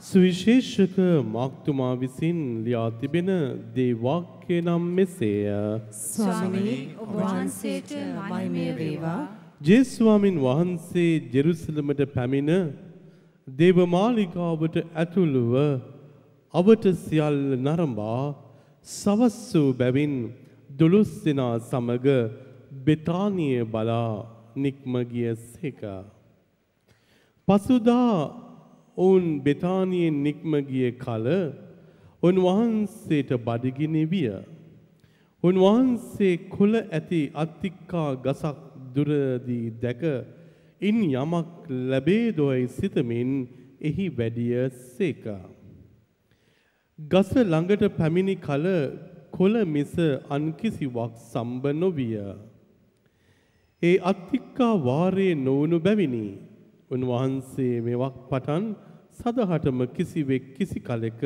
සුවිශේෂක මාක්තුමා විසින් ලියා තිබෙන දේවාක්‍ය නම් මෙසේය. ස්වාමී ඔබ වහන්සේට මහිමය වේවා. ජේස්වාමින් වහන්සේ ජෙරුසලමට පැමිණ දේවමාලිකාවට ඇතුළුව අවට සියල් නරඹා සවස් වූ බැවින් දුලුස් දෙනා සමග බෙතානිය බලා නික්ම ගිය සේක. පසුදා ඔවුන් බෙතානියෙන් නික්ම ගිය කල උන්වහන්සේට බඩගිනි විය. උන්වහන්සේ කුල ඇති අත්තික්කා ගසක් දුරදී දැක ඉන් යමක් ලැබේදොයි සිතමින් එහි වැඩිය සේකා. ගස ළඟට පැමිණි කල කොළ මිස අන්කිසිවක් සම්බ නොවිය. ඒ අත්තික්කා වාරයේ නොවුණු බැවිනි. උන්වහන්සේ මෙවක් පටන් සදහටම කිසිවෙක් කිසි කලෙක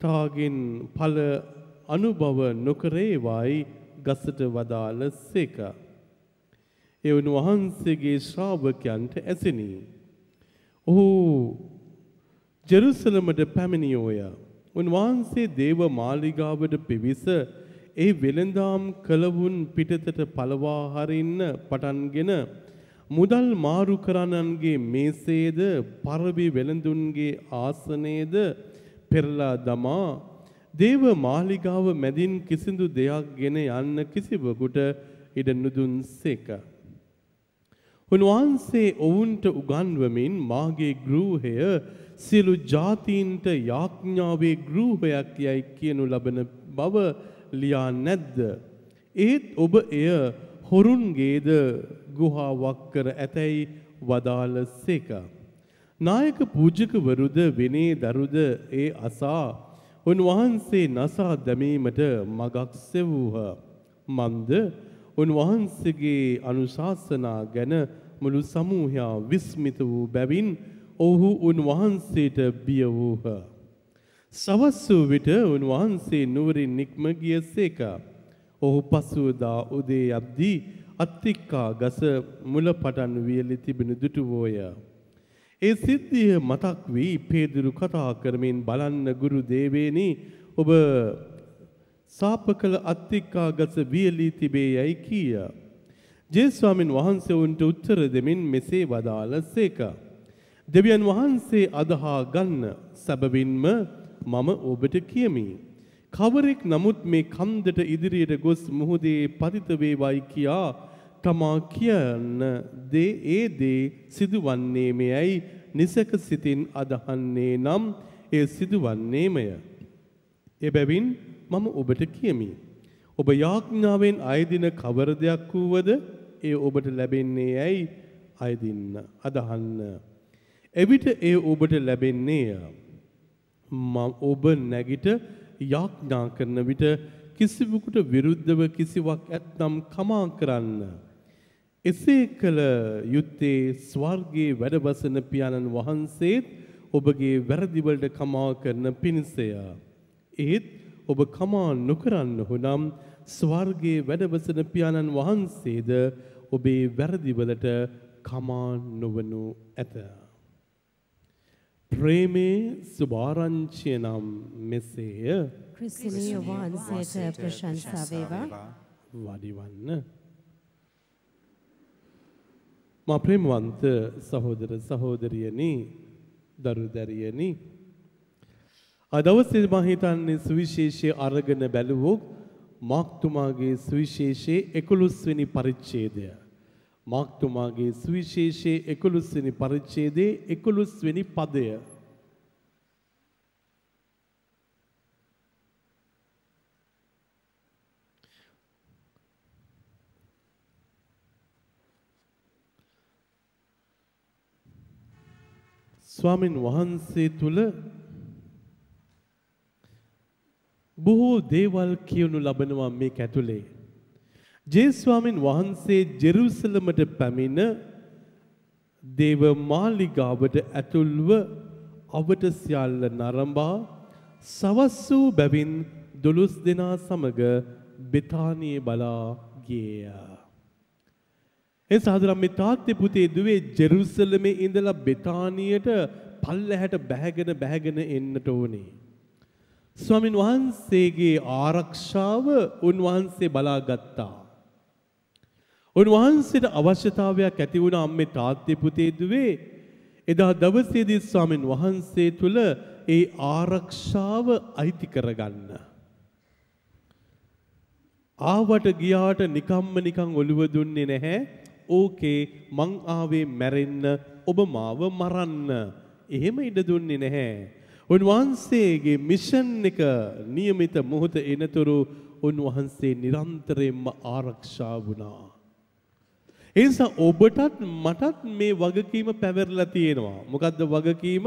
තාගෙන් ඵල අනුභව නොකරේවායි ගසට වදාළ සේක. ඒ උන්වහන්සේගේ ශ්‍රාවකයන්ට ඇසිනි. ඔහු ජෙරුසලමට පැමිණියෝය. උන්වහන්සේ දේව මාලිගාවට පිවිස ඒ වෙළඳාම් කළවුන් පිටතට පළවා හරින්න පටන්ගෙන මුදල් මාරු කරන්නන්ගේ මේසේද පරවි වෙළඳුන්ගේ ආසනේද පෙරලා දමා දේව මාලිගාව මැදින් කිසිදු දෙයක් ගෙන යන්න කිසිවකුට ඉඩ නුදුන්සේක. උන්වහන්සේ ඔවුන්ට උගන්වමින් මාගේ ගෘහය සියලු ජාතීන්ට යාඥාවේ ගෘහයක් යයි කියනු ලබන බව ලියා නැද්ද. ඒත් ඔබ එය හොරුන්ගේද ගුහාවක් කර ඇතැයි වදාළ සේක. නායක පූජකවරුද වෙනේ දරුද ඒ අසා උන්වහන්සේ නසා දැමීමට මගක් සෙවූහ. මන්ද උන්වහන්සේගේ අනුශාසනා ගැන මුළු සමූහයා විස්මිත වූ බැවින් ඔහු උන්වහන්සේට බිය වූහ. සවස් වූ විට උන්වහන්සේ නුවරින් නික්ම ගිය සේක. ඔහු පසුවදා උදේ යද්දී අත්තික්කා ගස මුල පටන් වියලි තිබෙන දුටුවෝය. ඒ සිද්ධිය මතක් වී පේදුරු කතා කරමින් බලන්න ගුරු දේවේනි ඔබ සාප කළ අත්තික්කා ගස වියලී තිබේ යැයි කීය. ජේස්වාමින් වහන්සේ උන්ට උත්තර දෙමින් මෙසේ වදාළ සේකා. දෙවියන් වහන්සේ අදහා ගන්න සැබවින්ම මම ඔබට කියමි. කවරෙක් නමුත් මේ කන්දට ඉදිරියට ගොස් මුහුදේ පතිත වේවයි කියා තමා කියන දේ ඒ දේ සිදුවන්නේ මෙයයි නිසක සිතින් අදහන්නේ නම් ඒ සිදුවන්නේමය. එබැවින් මම ඔබට කියමි. ඔබ යාඥාවෙන් අයදින කවර දෙයක් වූවද ඒ ඔබට ලැබෙන්නේ ඇයි අයදින්න අදහන්න. එවිට ඒ ඔබට ලැබෙන්නේ ඔබ නැගිට යාඥා කරන විට කිසිවෙකුට විරුද්ධව කිසිවක් ඇත්නම් කමා කරන්න. එසේ කළ යුත්තේ ස්වර්ගයේ වැඩවසන පියාණන් වහන්සේත් ඔබගේ වැරදිවලට කමා කරන පිණිසය. ඒත් ඔබ කමා නොකරන්න හොනම් ස්වර්ගයේ වැඩවසන පියාණන් වහන්සේද ඔබේ වැරදිවලට කමා නොවනු ඇත. ප්‍රේමේ සුභාරංචිය නම් මෙසේය ක්‍රිස්තුනිය වහන්සේට ප්‍රශංසා වේවා වඩිවන්න මා ප්‍රේමවන්ත සහෝදර සහෝදරියනි දරුදරියනි අදවසේ මා හිතන්නේ සුවිශේෂයේ අරගෙන බැලුවොත් මාක්තුමාගේ සුවිශේෂයේ 11 වෙනි පරිච්ඡේදය මාක්තුමාගේ සුවිශේෂයේ 11 වෙනි පරිච්ඡේදයේ 11 වෙනි පදය ස්වාමින් වහන්සේ තුල බොහෝ දේවල් කියනු ලබනවා මේක ඇතුලේ ජේස්වාමීන් වහන්සේ ජෙරුසලමට පැමිණ දේව මාලිගාවට ඇතුල්ව අවට සියල්ල නරඹා සවස් වූ බැවින් දොළොස් දෙනා සමග බෙතානියේ බලා ගියේය. ඒ සාදරම් මේ තාත්තේ පුතේ දුවේ ජෙරුසලමේ ඉඳලා බෙතානියට පල්ලැහැට බැහැගෙන බැහැගෙන එන්නට ඕනේ. ස්වාමින් වහන්සේගේ ආරක්ෂාව උන්වහන්සේ බලාගත්තා. උන්වහන්සේට අවශ්‍යතාවයක් ඇති වුණ අම්මේ තාත්තේ පුතේ දුවේ එදා දවසේදී ස්වාමින් වහන්සේ තුල ඒ ආරක්ෂාව අයිති කරගන්න. ආවට ගියාට නිකම්ම නිකං ඔළුව දුන්නේ නැහැ. ඕකේ මං ආවේ මැරෙන්න ඔබ මාව මරන්න. එහෙම ඉඩ දුන්නේ නැහැ. උන්වහන්සේගේ මිෂන් එක નિયમિત මොහොත එනතුරු උන්වහන්සේ නිරන්තරයෙන්ම ආරක්ෂා වුණා. ඒ නිසා ඔබටත් මටත් මේ වගකීම පැවරලා තියෙනවා. මොකද්ද වගකීම?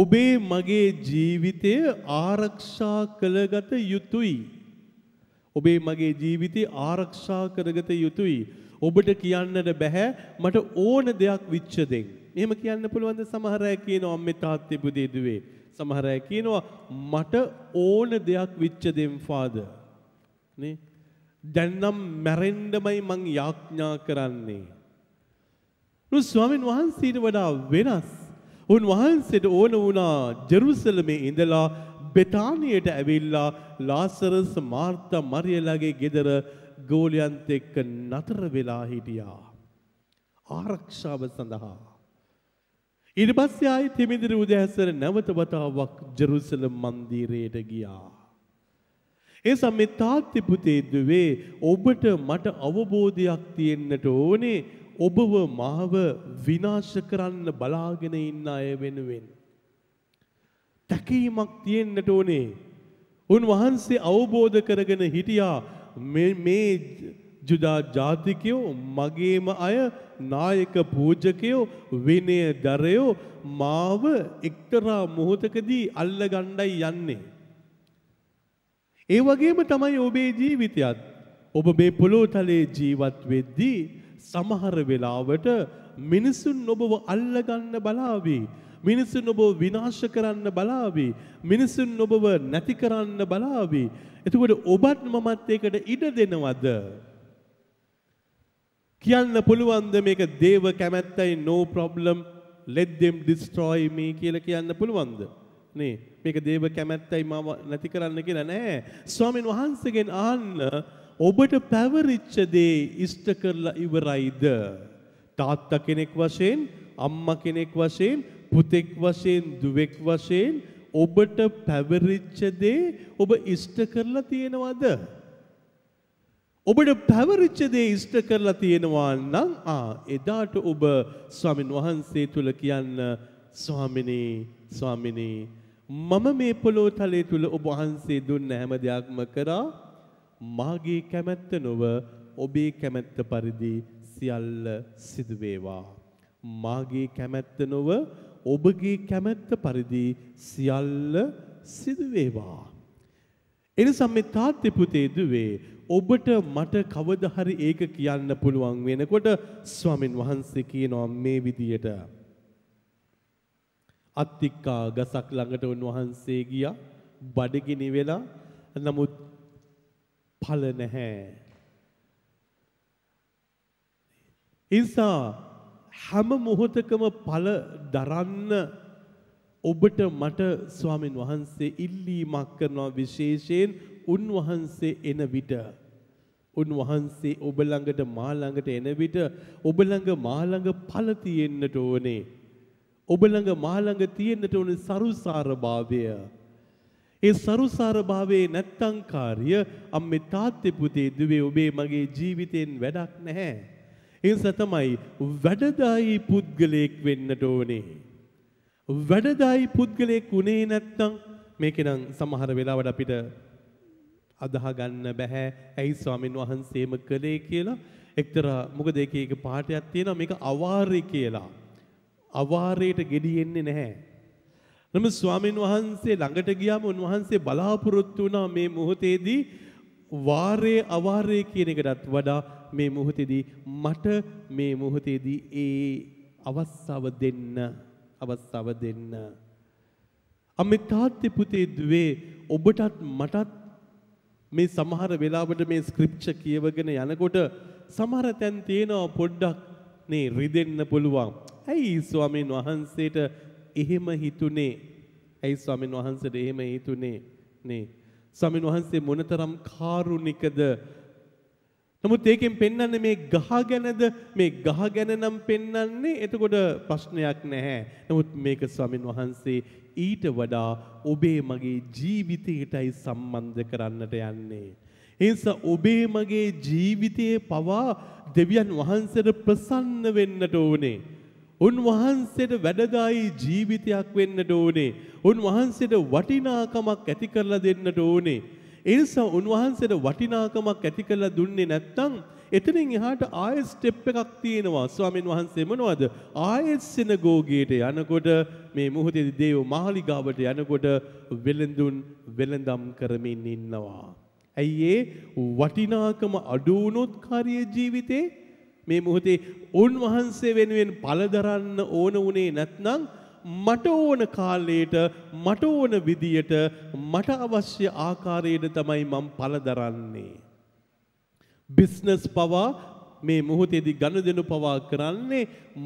ඔබේ මගේ ජීවිතය ආරක්ෂා කළගත යුතුයි. ඔබේ මගේ ජීවිතය ආරක්ෂා කරගත යුතුයි. ඔබට කියන්නට බෑ මට ඕන දෙයක් විච්ඡදෙන්. එහෙම කියන්න පුළුවන් ද සමහර අය කියනවා අම්මේ තාත්තේ පුදේදුවේ. සමහර අය කියනවා මට ඕන දෙයක් විච්ඡදෙන් ෆාදර්. නේ? දැන්නම් මැරෙන්ඩමයි මං යාඥා කරන්නේ. රු ස්වාමීන් වහන්සේට වඩා වෙනස්. උන් වහන්සේට ඕන වුණා ජෙරුසලමේ ඉඳලා බෙතානියට ඇවිල්ලා ලාසරස් මාර්තා මරියලගේ ගෙදර ගෝලියන්ත එක්ක නතර වෙලා හිටියා. ආරක්ෂාව සඳහා. ඉරිබස්යායි තිමිදිරි උදැසර නැවත වතාවක් ජෙරුසලම් මන්දීරයට ගියා. ඒ සමේ තාත්තිපුතේදවේ ඔබට මට අවබෝධයක් තියෙන්න්නට ඕනේ ඔබව මාව විනාශ කරන්න බලාගෙන ඉන්න අය වෙනුවෙන්. තැකීමක් තියෙන්න්නට ඕනේ. උන් වහන්සේ අවබෝධ කරගෙන හිටියා මේ ජුදා ජාතිකයෝ මගේම අය නායක පූජකයෝ විනය දරයෝ මාව එක්තරා මොහොතකදී අල්ල ගණ්ඩයි යන්නේ. ඒ වගේම තමයි ඔබේ ජීවිතයත්. ඔබ මේ පොළොතලේ ජීවත් වෙද්දී සමහර වෙලාවට මිනිසුන් ඔබව අල්ලගන්න බලාවි. මිනිසුන් ඔබ විනාශ කරන්න බලාවි. මිනිසුන් ඔබව නැති කරන්න බලාවි. එතකොට ඔබත් මමත් ඒකට ඉඩ දෙනවද? කියන්න පුළුවන්ද මේක දේව කැමැත්තයි no problem let them destroy me කියලා කියන්න පුළුවන්ද? නේ මේක දේව කැමැත්තයි මාව නැති කරන්න කියලා නෑ ස්වාමීන් වහන්සේගෙන් අහන්න ඔබට පැවරිච්ච දේ ඉෂ්ට කරලා ඉවරයිද තාත්තා කෙනෙක් වශයෙන් අම්මා කෙනෙක් වශයෙන් පුතෙක් වශයෙන් දුවෙක් වශයෙන් ඔබට පැවරිච්ච දේ ඔබ ඉෂ්ට කරලා තියෙනවද ඔබට පැවරිච්ච දේ ඉෂ්ට කරලා තියෙනවා නම් ආ එදාට ඔබ ස්වාමින් වහන්සේ තුල කියන්න ස්වාමිනේ ස්වාමිනේ මම මේ පොළොව තලය තුල ඔබ වහන්සේ දුන්න හැම දෙයක්ම කරා මාගේ කැමැත්ත නොව ඔබේ කැමැත්ත පරිදි සියල්ල සිදු වේවා මාගේ කැමැත්ත නොව ඔබගේ කැමැත්ත පරිදි සියල්ල සිදු වේවා එනිසා මේ තාත්තේ පුතේ දුවේ ඔබට මට කවදා හරි ඒක කියන්න පුළුවන් වෙනකොට ස්වාමින් වහන්සේ කියනවා මේ විදියට අත්තික්කා ගසක් ළඟට උන්වහන්සේ ගියා බඩගිනි වෙලා නමුත් ඵල නැහැ. ඉන්සා හැම මොහොතකම ඵල දරන්න ඔබට මට ස්වාමින් වහන්සේ ඉල්ලීමක් කරනවා විශේෂයෙන් උන්වහන්සේ එන විට උන්වහන්සේ ඔබ ළඟට මා ළඟට එන විට ඔබ ළඟ මා ළඟ ඵල තියෙන්නට ඕනේ ඔබ ළඟ මා ළඟ තියෙන්නට ඕන සරුසාරභාවය. ඒ සරුසාරභාවයේ නැත්තං කාර්ය අම්මේ තාත්තේ පුතේ දුවේ ඔබේ මගේ ජීවිතෙන් වැඩක් නැහැ. එනිසා තමයි වැඩදායි පුද්ගලයෙක් වෙන්නට ඕනේ. වැඩදායි පුද්ගලයෙක් උනේ නැත්තම් මේකනම් සමහර වෙලාවට අපිට අදහා ගන්න බෑ. ඇයි ස්වාමින් වහන්සේම කළේ කියලා. එක්තරා මොකද ඒකේ එක පාඩයක් තියෙනවා මේක අවාර්ය කියලා. අවාරයට ගෙඩියෙන්නේ නැහැ. නමුත් ස්වාමීන් වහන්සේ ළඟට ගියාම උන්වහන්සේ බලාපොරොත්තු වුණා මේ මොහොතේදී වාරයේ අවාරයේ කියන එකටත් වඩා මේ මොහොතේදී මට මේ මොහොතේදී ඒ අවස්ථාව දෙන්න අවස්ථාව දෙන්න. අමිතාත්‍ය පුතේ දුවේ ඔබටත් මටත් මේ සමහර වෙලාවට මේ ස්ක්‍රිප්ච කියවගෙන යනකොට සමහර තැන් තියෙනවා පොඩ්ඩක් නේ රිදෙන්න පුළුවන්. ඇයි ස්වාමීන් වහන්සේට එහෙම හිතුනේ ඇයි ස්වාමීන් වහන්සේට එහෙම හිතුනේ නේ ස්වාමීන් වහන්සේ මොනතරම් කාරුණිකද නමුත් ඒකෙන් පෙන්වන්නේ මේ ගහ ගැනද මේ ගහ ගැන නම් පෙන්වන්නේ එතකොට ප්‍රශ්නයක් නැහැ. නමුත් මේක ස්වාමින් වහන්සේ ඊට වඩා ඔබේ මගේ ජීවිතයටයි සම්බන්ධ කරන්නට යන්නේ. එනිස ඔබේ මගේ ජීවිතයේ පවා දෙවියන් වහන්සේට ප්‍රසන්න වෙන්නට ඕනේ. උන්වහන්සේට වැඩදායි ජීවිතයක් වෙන්නට ඕනේ. උන්වහන්සේට වටිනාකමක් ඇති කරලා දෙන්නට ඕනේ. ඒ නිසා උන්වහන්සේට වටිනාකමක් ඇති කරලා දුන්නේ නැත්නම් එතනින් එහාට ආයෙ ස්ටෙප් එකක් තියෙනවා. ස්වාමීන් වහන්සේ මොනවද? ආයෙත් සිනගෝගියට යනකොට මේ මොහොතේදී දේව මාලිගාවට යනකොට වෙලඳුන් වෙලඳම් කරමින් ඉන්නවා. ඇයි ඒ වටිනාකම අඩු වුණොත් කාර්ය ජීවිතේ මේ මොහොතේ උන්වහන්සේ වෙනුවෙන් පළදරන්න ඕන වුණේ නැත්නම් මට ඕන කාලයට මට ඕන විදියට මට අවශ්‍ය ආකාරයට තමයි මම පළදරන්නේ. බිස්නස් පවා මේ මොහොතේදී ගනුදෙනු පවා කරන්නේ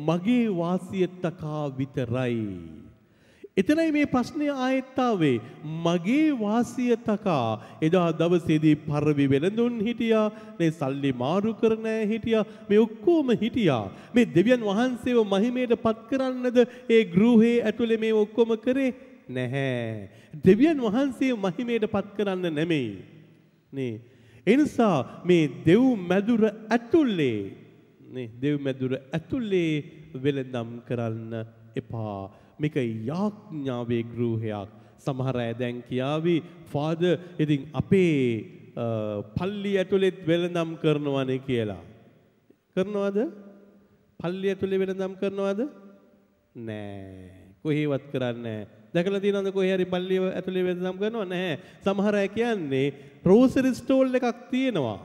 මගේ වාසිය තකා විතරයි. එතනයි මේ ප්‍රශ්නය ආයෙත්තාවේ මගේ වාසිය තකා එදා දවසේදී පරවි වෙළඳුන් හිටියා මේ සල්ලි මාරු කරන්නේ හිටියා මේ ඔක්කොම හිටියා මේ දෙවියන් වහන්සේව මහිමයට පත් කරන්නද ඒ ගෘහේ ඇතුලේ මේ ඔක්කොම කරේ නැහැ දෙවියන් වහන්සේ මහිමයට පත් කරන්න නෙමෙයි නේ එනිසා මේ දෙව් මැදුර ඇතුලේ නේ දෙව් මැදුර ඇතුලේ වෙළඳම් කරන්න එපා මේක යාඥාවේ ගෘහයක්. සමහර අය දැන් කියාවි ෆාදර් ඉතින් අපේ පල්ලි ඇතුළෙත් වෙළඳම් කරනවනේ කියලා. කරනවද? පල්ලි ඇතුළේ වෙළඳම් කරනවද? නෑ. කොහේවත් කරන්නේ නෑ. දැකලා තියෙනවද කොහේ හරි පල්ලි ඇතුළේ වෙළඳම් කරනව නැහැ. සමහර අය කියන්නේ රෝසරි ස්ටෝල් එකක් තියෙනවා.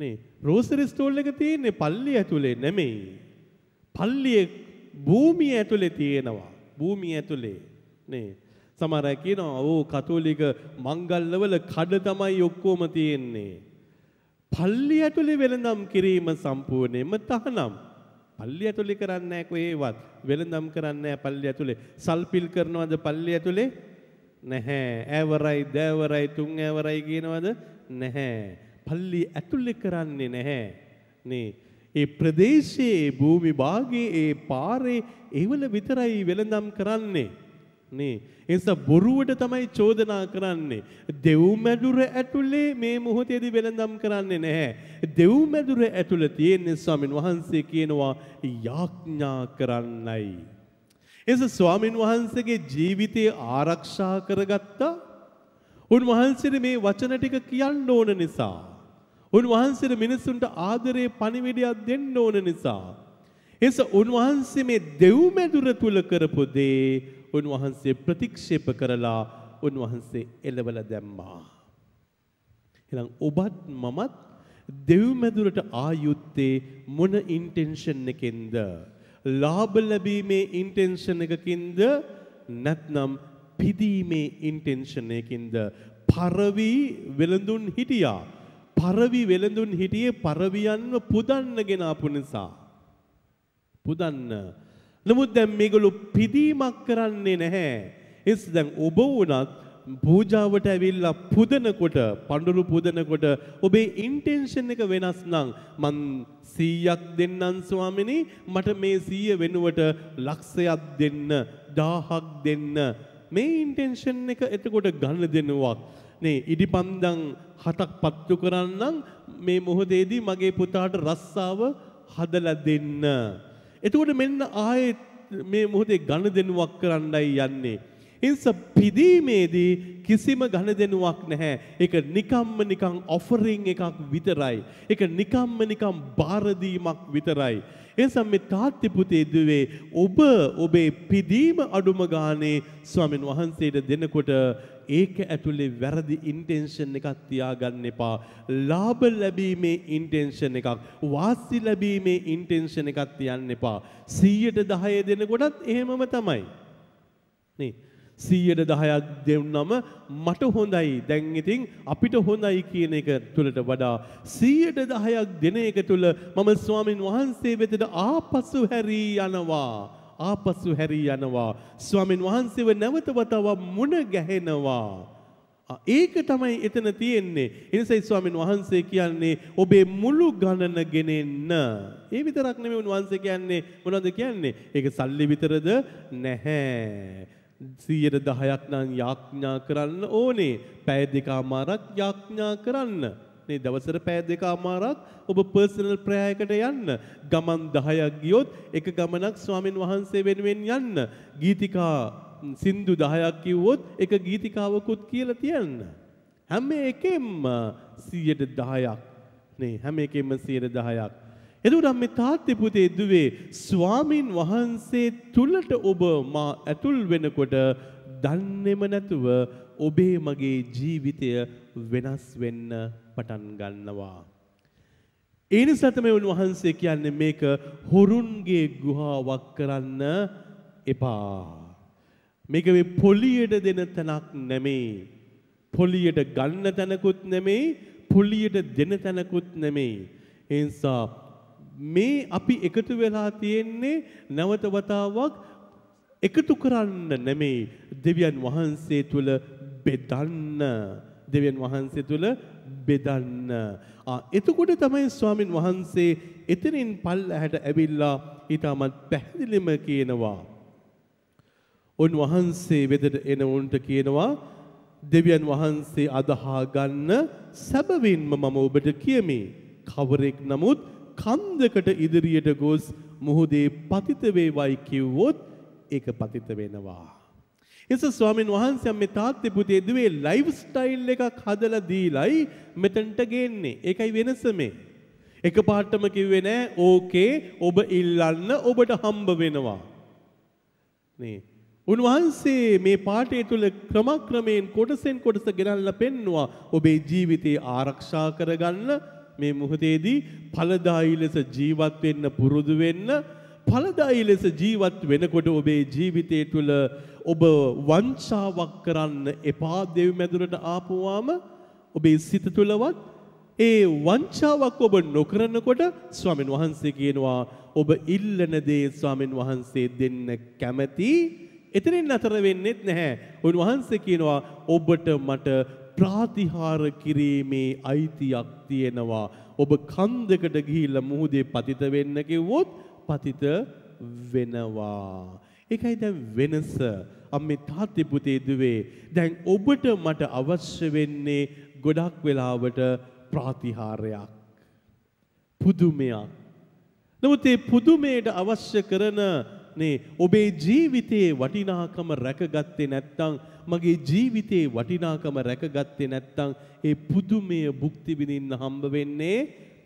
නේ රෝසරි ස්ටෝල් එක තියෙන්නේ පල්ලි ඇතුලේ නෙමෙයි. පල්ලියේ භූමිය ඇතුලේ තියෙනවා. භූමිය ඇතුලේ. නේ. සමහර අය කියනවා ඕ කතෝලික මංගල්‍යවල කඩ තමයි ඔක්කොම තියෙන්නේ. පල්ලි ඇතුලේ වෙළඳම් කිරීම සම්පූර්ණයෙන්ම තහනම්. පල්ලි ඇතුලේ කරන්නේ නැහැ කොහේවත්. වෙළඳම් කරන්නේ නැහැ පල්ලි ඇතුලේ. සල්පිල් කරනවද පල්ලි ඇතුලේ? නැහැ. ඈවරයි, දෑවරයි, තුන් ඈවරයි කියනවද? නැහැ. පල්ලි ඇතුලේ කරන්නේ නැහැ. නේ ඒ ප්‍රදේශයේ භූමි භාගයේ ඒ පාරේ ඒවල විතරයි වෙළඳම් කරන්නේ. නේ එනිසා බොරුවට තමයි චෝදනා කරන්නේ දෙව්මැදුර ඇතුලේ මේ මොහොතේදී වෙළඳම් කරන්නේ නැහැ දෙව්මැදුර ඇතුළ තියෙන්නේ ස්වාමින් වහන්සේ කියනවා යාඥා කරන්නයි එනිසා ස්වාමින් වහන්සේගේ ජීවිතය ආරක්ෂා කරගත්තා උන්වහන්සේට මේ වචන ටික කියන්න ඕන නිසා උන්වහන්සේට මිනිසුන්ට ආදරේ පණිවිඩයක් දෙන්න ඕන නිසා. එස උන්වහන්සේ මේ දෙව්මැදුර තුල කරපු දේ උන්වහන්සේ ප්‍රතික්ෂේප කරලා උන්වහන්සේ එළවල දැම්මා. එහෙනම් ඔබත් මමත් දෙව්මැදුරට ආයුත්තේ මොන ඉන්ටෙන්ෂන් එකෙන්ද? ලාභ ලැබීමේ ඉන්ටෙන්ෂන් එකකින්ද නැත්නම් පිදීමේ ඉන්ටෙන්ෂන් එකකින්ද? පරවි වෙලඳුන් හිටියා. පරවි වෙළඳුන් හිටියේ පරවියන්ව පුදන්න ගෙනාපු නිසා. පුදන්න. නමුත් දැන් මේගොල්ලෝ පිදීමක් කරන්නේ නැහැ. ඒස් දැන් ඔබ වුණත් පූජාවට ඇවිල්ලා පුදනකොට පඬුරු පුදනකොට ඔබේ ඉන්ටෙන්ෂන් එක වෙනස් නම් මං 100ක් දෙන්නම් ස්වාමිනී මට මේ 100 වෙනුවට ලක්ෂයක් දෙන්න 1000ක් දෙන්න මේ ඉන්ටෙන්ෂන් එක එතකොට ගන්න දෙනුවක් නේ ඉඩිපන්දම් හතක් පත්තු කරන්නම් මේ මොහොතේදී මගේ පුතාට රස්සාව හදලා දෙන්න. එතකොට මෙන්න ආයේ මේ මොහොතේ ඝනදෙනුවක් කරන්නයි යන්නේ. එනිසා පිදීමේදී කිසිම ඝනදෙනුවක් නැහැ. ඒක නිකම්ම නිකම් ඔෆරින් එකක් විතරයි. ඒක නිකම්ම නිකම් බාරදීමක් විතරයි. එනිසා මේ තාත්ති පුතේ දුවේ ඔබ ඔබේ පිදීම අඩුම ගානේ ස්වාමින් වහන්සේට දෙනකොට ඒක ඇතුලේ වැරදි ඉන්ටෙන්ෂන් එකක් තියාගන්න එපා. ලාභ ලැබීමේ ඉන්ටෙන්ෂන් එකක්, වාසි ලැබීමේ ඉන්ටෙන්ෂන් එකක් තියන්න එපා. 100ට 10 දෙනකොටත් එහෙමම තමයි. නේ සීයට දහයක් දෙවන්නම මට හොඳයි දැන් ඉතින් අපිට හොඳයි කියන එක තුළට වඩා සීයට දහයක් දෙන එක තුළ මම ස්වාමින් වහන්සේ වෙතට ආපසු හැරී යනවා ආපසු හැරී යනවා. ස්වාමින් වහන්සේව නැවත වතාවක් මුණ ගැහෙනවා. ඒක තමයි එතන තියෙන්නේ. එනිසයි ස්වාමින් වහන්සේ කියන්නේ ඔබේ මුළු ගණන ගෙනෙන්න. ඒ විතරක් නෙමෙයි උන්වහන්සේ කියන්නේ මොනවද කියන්නේ? ඒක සල්ලි විතරද නැහැ. 110ක් නම් යාඥා කරන්න ඕනේ. පැය දෙකමාරක් යාඥා කරන්න. පින්වත්නි දවසර පෑ දෙක අමාරක් ඔබ පර්සනල් ප්‍රයයකට යන්න. ගමන් 10ක් ගියොත් එක ගමනක් ස්වාමින් වහන්සේ වෙනුවෙන් යන්න. ගීතිකා සින්දු 10ක් කිව්වොත් එක ගීතිකාවකුත් කියලා තියන්න. හැම එකෙම 110ක් නේ හැම එකෙම 110ක්. එදුනම් මේ තාත්ති පුතේ දුවේ ස්වාමින් වහන්සේ තුලට ඔබ මා ඇතුල් වෙනකොට දන්නේම නැතුව ඔබේ මගේ ජීවිතය වෙනස් වෙන්න පටන් ගන්නවා. ඒ නිසා තමයි උන්වහන්සේ කියන්නේ මේක හොරුන්ගේ ගුහාවක් කරන්න එපා. මේක මේ පොලියට දෙන තැනක් නෙමෙයි. පොලියට ගන්න තැනකුත් නෙමෙයි, පොලියට දෙන තැනකුත් නෙමෙයි. ඒ නිසා මේ අපි එකතු වෙලා තියෙන්නේ නැවත වතාවක් එකතු කරන්න නෙමෙයි දෙවියන් වහන්සේ තුල බෙදන්න දෙවියන් වහන්සේ තුල බෙදන්න. එතකොට තමයි ස්වාමින් වහන්සේ එතනින් පල්ලහැට ඇවිල්ලා ඊටමත් පැහැදිලිම කියනවා. උන් වහන්සේ වෙතට එන උන්ට කියනවා දෙවියන් වහන්සේ අදහා ගන්න සැබවින්ම මම ඔබට කියමි. කවරෙක් නමුත් කන්දකට ඉදිරියට ගොස් මුහුදේ පතිත වේවයි කිව්වොත් ඒක පතිත වෙනවා. එස ස්වාමීන් වහන්සේ මේ තාත්තේ පුතේ දුවේ ලයිෆ් ස්ටයිල් එකක් හදලා දීලයි මෙතනට ගේන්නේ. ඒකයි වෙනස මේ. එකපාරටම කිව්වේ නෑ ඕකේ ඔබ ඉල්ලන්න ඔබට හම්බ වෙනවා. නේ. උන්වහන්සේ මේ පාඩේ තුල ක්‍රමක්‍රමයෙන් කොටසෙන් කොටස ගෙනල්ලා පෙන්නවා ඔබේ ජීවිතේ ආරක්ෂා කරගන්න මේ මොහොතේදී ඵලදායි ලෙස ජීවත් වෙන්න පුරුදු වෙන්න පලදායි ලෙස ජීවත් වෙනකොට ඔබේ ජීවිතය තුළ ඔබ වංචාවක් කරන්න එපා දෙව් මැදුරට ආපුවාම ඔබේ සිත තුළවත් ඒ වංචාවක් ඔබ නොකරන්නකොට ස්වාමීන් වහන්සේ කියනවා ඔබ ඉල්ලන දේ ස්වාමීන් වහන්සේ දෙන්න කැමැති එතනින් අතර වෙන්නෙත් නැහැ. උන්වහන්සේ කියනවා ඔබට මට ප්‍රාතිහාර කිරීමේ අයිතියක් තියෙනවා. ඔබ කන්දකට ගිහිල්ලා මුහුදේ පතිත වෙන්න කිව්වොත් පතිත වෙනවා. එකයි දැන් වෙනස අම්මේ තාත්ති පුතේ දුවේ දැන් ඔබට මට අවශ්‍ය වෙන්නේ ගොඩක් වෙලාවට ප්‍රාතිහාරයක් පුදුමයක් නමුත් ඒ පුදුමයට අවශ්‍ය කරන නේ ඔබේ ජීවිතයේ වටිනාකම රැකගත්තේ නැත්නම් මගේ ජීවිතයේ වටිනාකම රැකගත්තේ නැත්නම් ඒ පුදුමය භුක්ති විඳින්න හම්බ වෙන්නේ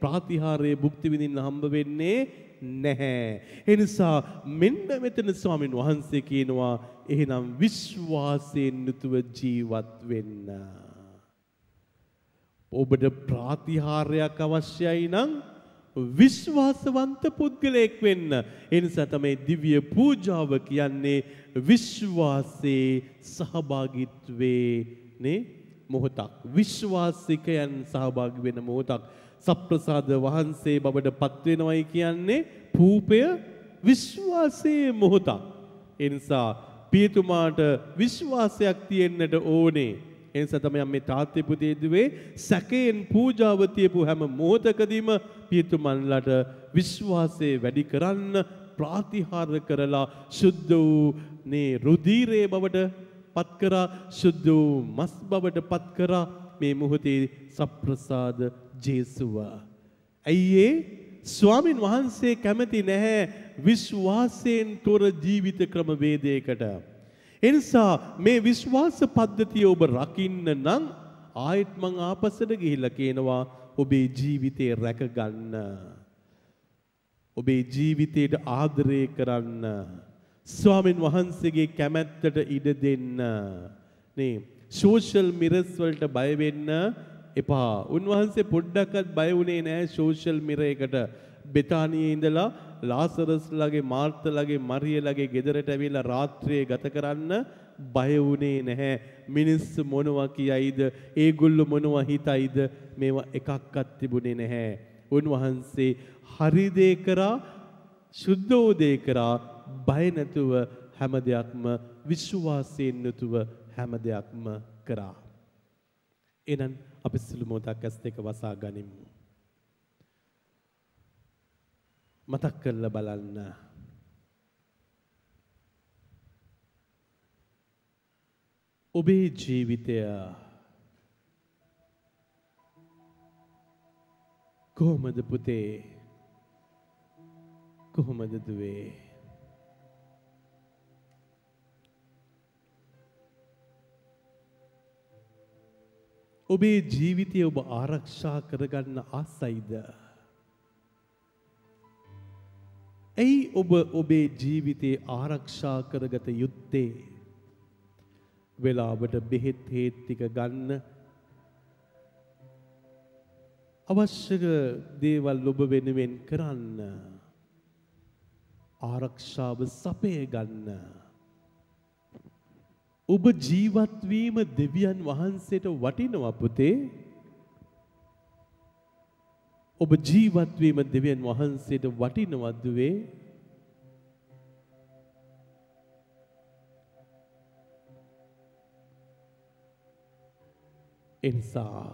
ප්‍රාතිහාරයේ භුක්ති විඳින්න හම්බ වෙන්නේ නැහැ. එනිසා මෙන්න මෙතන ස්වාමින් වහන්සේ කියනවා එහෙනම් විශ්වාසයෙන් යුතුව ජීවත් වෙන්න. ඔබට ප්‍රාතිහාර්යක් අවශ්‍යයි නම් විශ්වාසවන්ත පුද්ගලයෙක් වෙන්න. එනිසා තමයි දිව්‍ය පූජාව කියන්නේ විශ්වාසයේ සහභාගීත්වයේ නේ මොහොතක්. විශ්වාසිකයන් සහභාගී වෙන මොහොතක්. සප්‍රසාද වහන්සේ බවට පත්වෙනවයි කියන්නේ පූපය විශ්වාසයේ මොහොතක්. එනිසා පියතුමාට විශ්වාසයක් තියෙන්නට ඕනේ. එනිසා තමයි මේ තාත්තේ පුතේදුවේ සැකයෙන් පූජාව තියපු හැම මොහොතකදීම පියතුමන්ලට විශ්වාසය වැඩි කරන්න ප්‍රාතිහාර කරලා සුද්ධ වූ මේ රුධීරයේ බවට පත් කරා සුද්ධ වූ මස් බවට පත් කරා මේ මොහොතේ සප්‍රසාද ජේසුවා. ඇයි ඒ ස්වාමින් වහන්සේ කැමති නැහැ විශ්වාසයෙන් තොර ජීවිත ක්‍රමවේදයකට. එනිසා මේ විශ්වාස පද්ධතිය ඔබ රකින්න නම් ආයෙත් මං ආපස්සට ගිහිල්ලා කියනවා ඔබේ ජීවිතේ රැකගන්න. ඔබේ ජීවිතයට ආදරය කරන්න. ස්වාමින් වහන්සේගේ කැමැත්තට ඉඩ දෙන්න. නේ සෝෂල් මිරස් වලට බය වෙන්න එපා. උන්වහන්සේ පොඩ්ඩක්වත් බය වුණේ නැහැ සෝෂල් මිර එකට. බෙතානියේ ඉඳලා ලාසරස්ලගේ මාර්තලගේ මරියලගේ ගෙදරට ඇවිල්ලා රාත්‍රියේ ගත කරන්න බය වුණේ නැහැ. මිනිස්සු මොනවා කියයිද? ඒගොල්ලෝ මොනවා හිතයිද? මේවා එකක්වත් තිබුණේ නැහැ. උන්වහන්සේ හරි දේ කරා සුද්ධෝ දේ කරා බය නැතුව හැම දෙයක්ම විශ්වාසයෙන් යුතුව හැම දෙයක්ම කරා. එහෙනම් අපි සුළු මොහොතක් ඇස් දෙක වසා ගනිමු. මතක් කරලා බලන්න. ඔබේ ජීවිතය කොහොමද පුතේ? කොහොමද දුවේ? ඔබේ ජීවිතය ඔබ ආරක්ෂා කරගන්න ආසයිද. ඇයි ඔබ ඔබේ ජීවිතේ ආරක්ෂා කරගත යුත්තේ. වෙලාවට බෙහෙත් හේත්තික ගන්න අවශ්‍යක දේවල් ඔබ වෙනුවෙන් කරන්න ආරක්ෂාව සපය ගන්න. ඔබ ජීවත් වීම දෙවියන් වහන්සේට වටිනවා පුතේ. ඔබ ජීවත් වීම දෙවියන් වහන්සේට වටිනවා දුවේ. එනිසා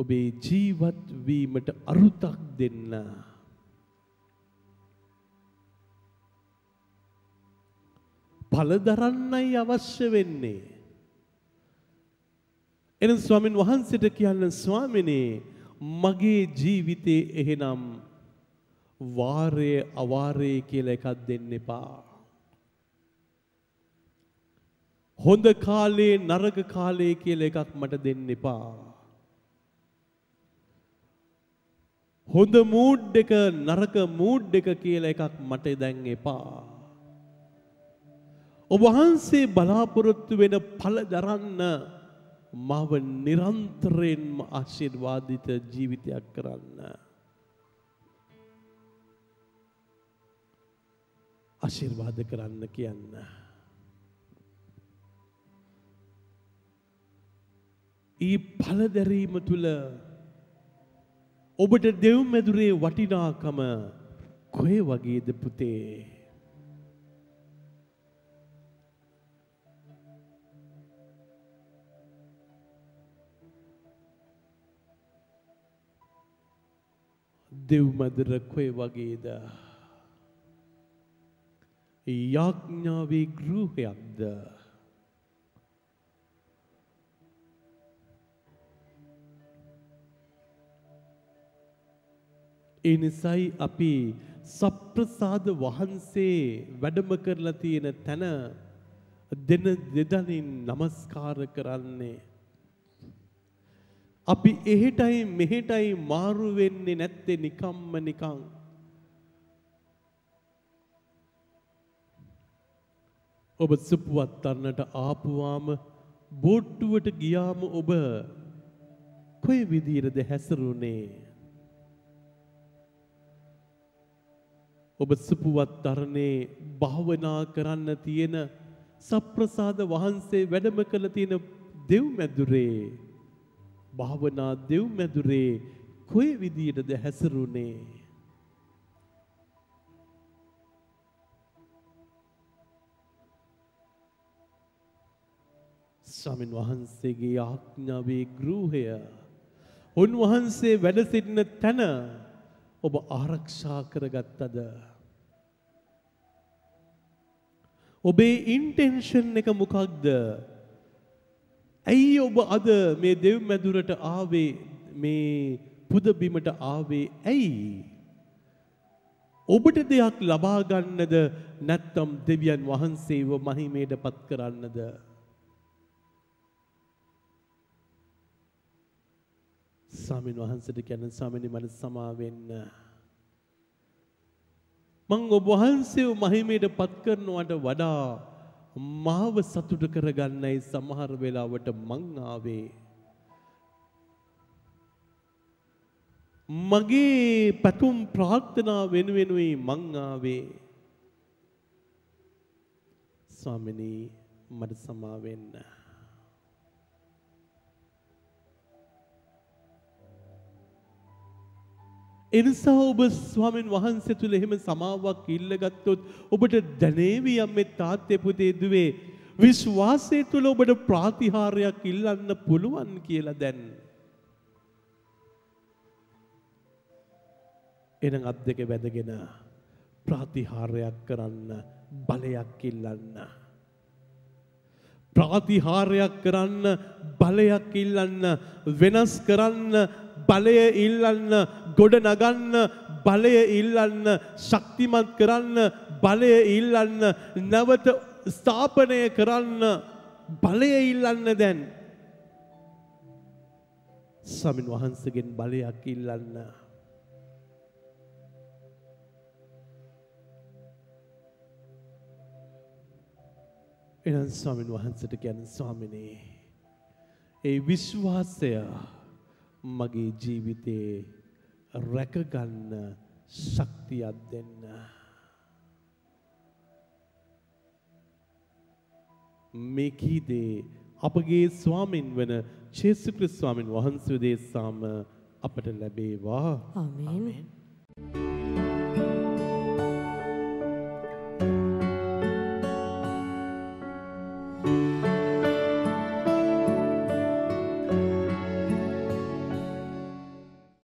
ඔබේ ජීවත් වීමට අරුතක් දෙන්නා පළදරන්නයි අවශ්‍ය වෙන්නේ. එනම් ස්වාමින් වහන්සේට කියන්න ස්වාමිනේ මගේ ජීවිතේ එහෙනම් වාරය අවාරය කියලා එකක් දෙන්න එපා. හොඳ කාලේ නරක කාලේ කියලා එකක් මට දෙන්න එපා. හොඳ මූඩ් එක නරක මූඩ් එක කියලා එකක් මට දැන් එපා. ඔබහන්සේ බලාපොරොත්තු වෙන පල දරන්න මව නිරන්තරයෙන්ම ආශිර්වාදිත ජීවිතයක් කරන්න. ආශිර්වාද කරන්න කියන්න. ඊ පලදැරීම තුළ ඔබට දෙව් මැදුරේ වටිනාකම කොය වගේද පුතේ. දෙව්මදර කොය වගේද. යාඥාවේ ගෘහයක්ද. එනිසයි අපි සප්‍රසාද වහන්සේ වැඩම කරලා තියෙන තැන දෙන දෙදනින් නමස්කාර කරන්නේ. අපි එහෙටයි මෙහෙටයි මාරු වෙන්නේ නැත්තේ නිකම්ම නිකං. ඔබ සුපුවත් අන්නට ආපුවාම බෝට්ටුවට ගියාම ඔබ කොයි විදිහටද හැසිරුනේ? ඔබ සුපුවත් තරණේ භාවනා කරන්න තියෙන සප්‍රසාද වහන්සේ වැඩම කළ තියෙන දෙව්මැදුරේ භාවනා දෙව්මැදුරේ කොයි විදියටද හැසිරුනේ ස්වාමීන් වහන්සේගේ ආඥාවේ ගෘහය උන්වහන්සේ වැඩ සිටින තැන ඔබ ආරක්ෂා කරගත්තද ඔබේ ඉන්ටෙන්ෂන් එක මොකක්ද ඇයි ඔබ අද මේ දෙව් මැදුරට ආවේ මේ පුදබිමට ආවේ ඇයි? ඔබට දෙයක් ලබා ගන්නද නැත්නම් දෙවියන් වහන්සේව මහිමයට පත් කරන්නද? ස්වාමීන් වහන්සේට කියන ස්වාමීනි මට සමා වෙන්න. මං ඔබ වහන්සේව මහිමයට පත් කරනවට වඩා මාව සතුට කරගන්නයි සමහර වෙලාවට මං ආවේ. මගේ පැතුම් ප්‍රාර්ථනා වෙනුවෙනුයි මං ආවේ. ස්වාමිනී මට සමා වෙන්න. එනිසා ඔබ ස්වාමීන් වහන්සේ තුල එහෙම සමාවක් ඉල්ලගත්තොත් ඔබට දැනේවි යම් මේ තාත්තේ පුතේ දුවේ විශ්වාසය තුල ඔබට ප්‍රාතිහාරයක් ඉල්ලන්න පුළුවන් කියලා දැන්. එනම් අත් දෙක වැදගෙන ප්‍රාතිහාරයක් කරන්න බලයක් ඉල්ලන්න. ප්‍රාතිහාරයක් කරන්න බලයක් ඉල්ලන්න වෙනස් කරන්න බලය ඉල්ලන්න ගොඩ නගන්න බලය ඉල්ලන්න ශක්තිමත් කරන්න බලය ඉල්ලන්න නැවත ස්ථාපනය කරන්න බලය ඉල්ලන්න දැන්. සමින් වහන්සගෙන් බලයක් ඉල්ලන්න. එනම් ස්වාමින් වහන්සට ගැන ස්වාමිනේ. ඒ විශ්වාසයා. මගේ ජීවිතේ රැකගන්න ශක්තියක් දෙන්න. මේ කීදේ අපගේ ස්වාමින් වන චේසු ක්‍රිස්තුස්වාමින් වහන්සේ දේශාම අපට ලැබේවා. ආමේන්. ආමේන්.